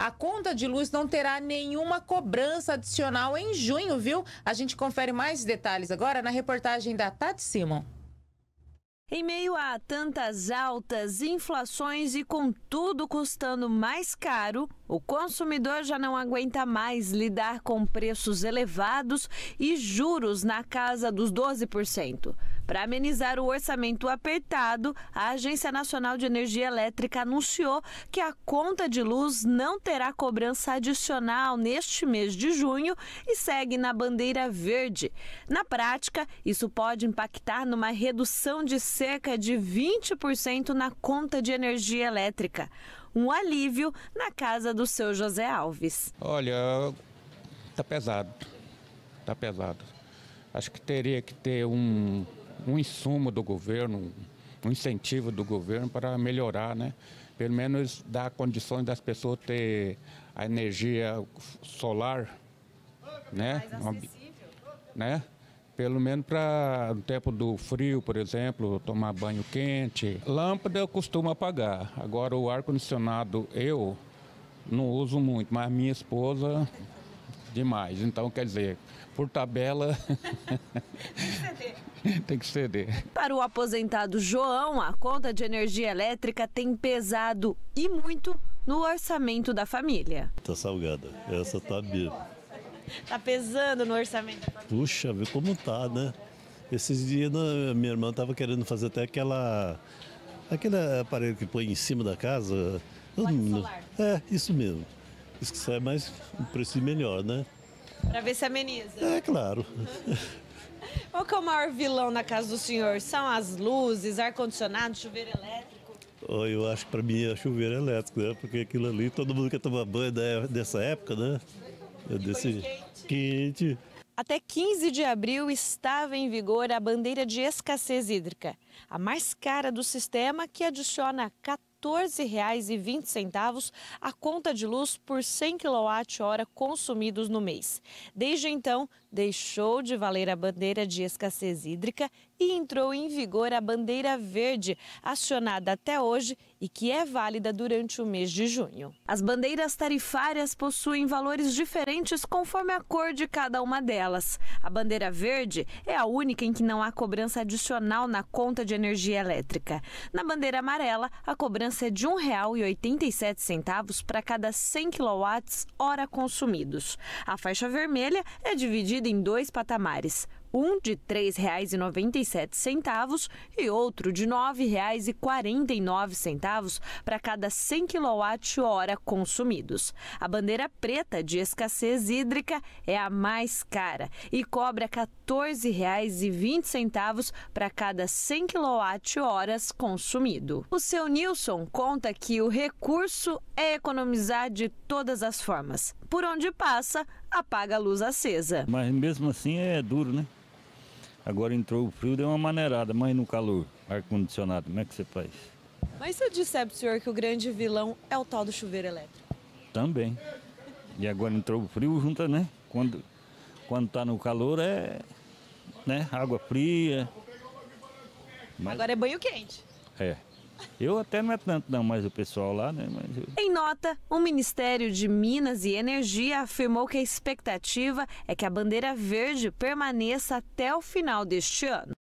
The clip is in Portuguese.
A conta de luz não terá nenhuma cobrança adicional em junho, viu? A gente confere mais detalhes agora na reportagem da Tati Simon. Em meio a tantas altas, inflações e com tudo custando mais caro, o consumidor já não aguenta mais lidar com preços elevados e juros na casa dos 12%. Para amenizar o orçamento apertado, a Agência Nacional de Energia Elétrica anunciou que a conta de luz não terá cobrança adicional neste mês de junho e segue na bandeira verde. Na prática, isso pode impactar numa redução de cerca de 20% na conta de energia elétrica. Um alívio na casa do seu José Alves. Olha, tá pesado. Tá pesado. Acho que teria que ter um um insumo do governo, um incentivo do governo para melhorar, né? Pelo menos dar condições das pessoas ter a energia solar, né? né? Pelo menos para o tempo do frio, por exemplo, tomar banho quente. Lâmpada eu costumo apagar. Agora o ar-condicionado eu não uso muito, mas minha esposa demais. Então, quer dizer, por tabela. tem que ceder. Para o aposentado João, a conta de energia elétrica tem pesado e muito no orçamento da família. Está salgada, essa tá mesmo. Está pesando no orçamento. Puxa, vê como tá, né? Esses dias né, minha irmã estava querendo fazer até aquela aquele aparelho que põe em cima da casa. É, isso mesmo. Isso que sai mais um preço melhor, né? Para ver se ameniza. É claro. Qual que é o maior vilão na casa do senhor? São as luzes, ar-condicionado, chuveiro elétrico? Oh, eu acho que para mim é chuveiro elétrico, né? Porque aquilo ali, todo mundo quer tomar banho dessa época, né? É desse... Quente. quente. Até 15 de abril estava em vigor a bandeira de escassez hídrica, a mais cara do sistema que adiciona 14 14,20 a conta de luz por 100 kWh consumidos no mês. Desde então, deixou de valer a bandeira de escassez hídrica e entrou em vigor a bandeira verde, acionada até hoje e que é válida durante o mês de junho. As bandeiras tarifárias possuem valores diferentes conforme a cor de cada uma delas. A bandeira verde é a única em que não há cobrança adicional na conta de energia elétrica. Na bandeira amarela, a cobrança diferença é de R$ 1,87 para cada 100 kWh consumidos. A faixa vermelha é dividida em dois patamares um de R$ 3,97 e outro de R$ 9,49 para cada 100 kWh consumidos. A bandeira preta de escassez hídrica é a mais cara e cobra R$ 14,20 para cada 100 kWh consumido. O seu Nilson conta que o recurso é economizar de todas as formas. Por onde passa, apaga a luz acesa. Mas mesmo assim é duro, né? Agora entrou o frio, deu uma maneirada, mas no calor, ar-condicionado, como é que você faz? Mas se eu disser pro senhor que o grande vilão é o tal do chuveiro elétrico? Também. E agora entrou o frio junta, né? Quando, quando tá no calor é né? água fria. Mas... Agora é banho quente. É. Eu até não é tanto não, mas o pessoal lá, né? Eu... Em nota, o Ministério de Minas e Energia afirmou que a expectativa é que a bandeira verde permaneça até o final deste ano.